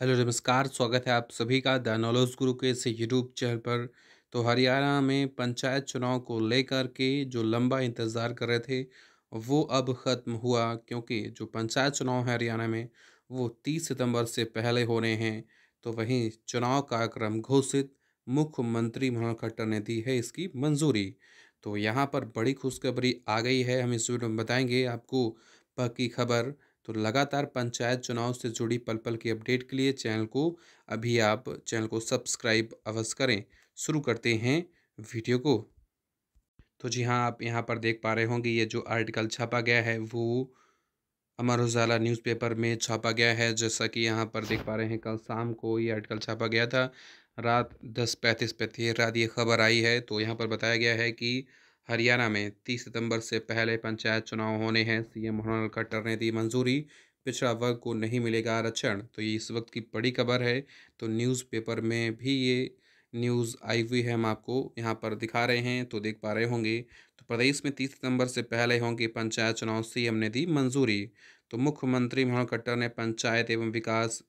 hello नमस्कार स्वागत है आप सभी का द नॉलेज गुरु के इस यूट्यूब चैनल पर तो हरियाणा में पंचायत चुनाव को लेकर के जो लंबा इंतज़ार कर रहे थे वो अब ख़त्म हुआ क्योंकि जो पंचायत चुनाव है हरियाणा में वो 30 सितंबर से पहले होने हैं तो वहीं चुनाव कार्यक्रम घोषित मुख्यमंत्री मनोहर खट्टर ने दी है इसकी मंजूरी तो यहाँ पर बड़ी खुशखबरी आ गई है हम इस वीडियो में बताएंगे आपको पक्की खबर तो लगातार पंचायत चुनाव से जुड़ी पल पल की अपडेट के लिए चैनल को अभी आप चैनल को सब्सक्राइब अवश्य करें शुरू करते हैं वीडियो को तो जी हाँ आप यहाँ पर देख पा रहे होंगे ये जो आर्टिकल छापा गया है वो अमर उजाला न्यूज़पेपर में छापा गया है जैसा कि यहाँ पर देख पा रहे हैं कल शाम को ये आर्टिकल छापा गया था रात दस पैंतीस पे थी रात ये खबर आई है तो यहाँ पर बताया गया है कि हरियाणा में 30 सितंबर से पहले पंचायत चुनाव होने हैं सीएम मनोहर खट्टर ने दी मंजूरी पिछड़ा वर्ग को नहीं मिलेगा आरक्षण तो ये इस वक्त की बड़ी खबर है तो न्यूज़पेपर में भी ये न्यूज़ आई हुई है हम आपको यहाँ पर दिखा रहे हैं तो देख पा रहे होंगे तो प्रदेश में तीस सितंबर से पहले होंगे पंचायत चुनाव सीएम ने दी मंजूरी तो मुख्यमंत्री मनोहर खट्टर ने पंचायत एवं विकास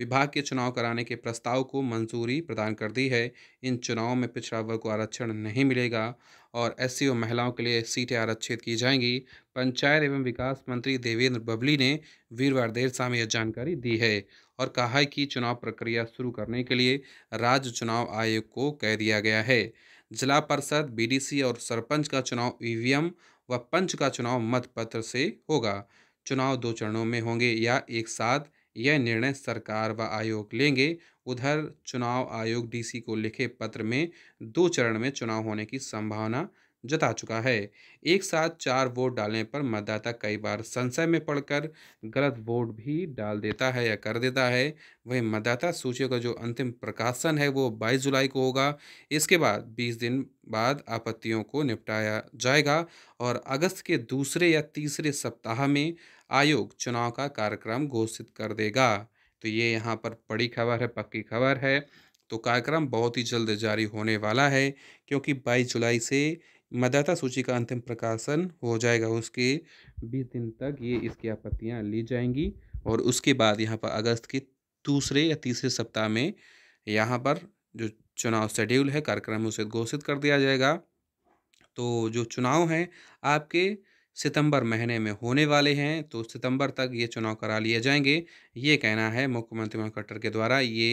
विभाग के चुनाव कराने के प्रस्ताव को मंजूरी प्रदान कर दी है इन चुनावों में पिछड़ा वर्ग को आरक्षण नहीं मिलेगा और एस सी महिलाओं के लिए सीटें आरक्षित की जाएंगी पंचायत एवं विकास मंत्री देवेंद्र बबली ने वीरवार देर शाम यह जानकारी दी है और कहा है कि चुनाव प्रक्रिया शुरू करने के लिए राज्य चुनाव आयोग को कह दिया गया है जिला परिषद बीडीसी और सरपंच का चुनाव ईवीएम व पंच का चुनाव मतपत्र से होगा चुनाव दो चरणों में होंगे या एक साथ यह निर्णय सरकार व आयोग लेंगे उधर चुनाव आयोग डीसी को लिखे पत्र में दो चरण में चुनाव होने की संभावना जता चुका है एक साथ चार वोट डालने पर मतदाता कई बार संशय में पड़कर गलत वोट भी डाल देता है या कर देता है वहीं मतदाता सूचियों का जो अंतिम प्रकाशन है वो 22 जुलाई को होगा इसके बाद 20 दिन बाद आपत्तियों को निपटाया जाएगा और अगस्त के दूसरे या तीसरे सप्ताह में आयोग चुनाव का कार्यक्रम घोषित कर देगा तो ये यहाँ पर बड़ी खबर है पक्की खबर है तो कार्यक्रम बहुत ही जल्द जारी होने वाला है क्योंकि 22 जुलाई से मतदाता सूची का अंतिम प्रकाशन हो जाएगा उसके बीस दिन तक ये इसकी आपत्तियाँ ली जाएंगी और उसके बाद यहाँ पर अगस्त के दूसरे या तीसरे सप्ताह में यहाँ पर जो चुनाव शेड्यूल है कार्यक्रम उसे घोषित कर दिया जाएगा तो जो चुनाव हैं आपके सितंबर महीने में होने वाले हैं तो सितंबर तक ये चुनाव करा लिए जाएंगे ये कहना है मुख्यमंत्री मनोहर खट्टर के द्वारा ये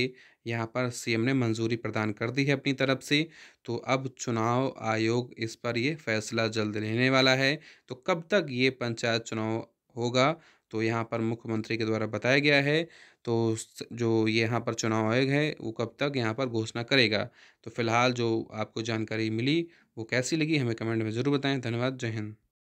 यहाँ पर सीएम ने मंजूरी प्रदान कर दी है अपनी तरफ से तो अब चुनाव आयोग इस पर ये फैसला जल्द लेने वाला है तो कब तक ये पंचायत चुनाव होगा तो यहाँ पर मुख्यमंत्री के द्वारा बताया गया है तो जो यहाँ पर चुनाव आयोग है वो कब तक यहाँ पर घोषणा करेगा तो फिलहाल जो आपको जानकारी मिली वो कैसी लगी हमें कमेंट में ज़रूर बताएं धन्यवाद जय हिंद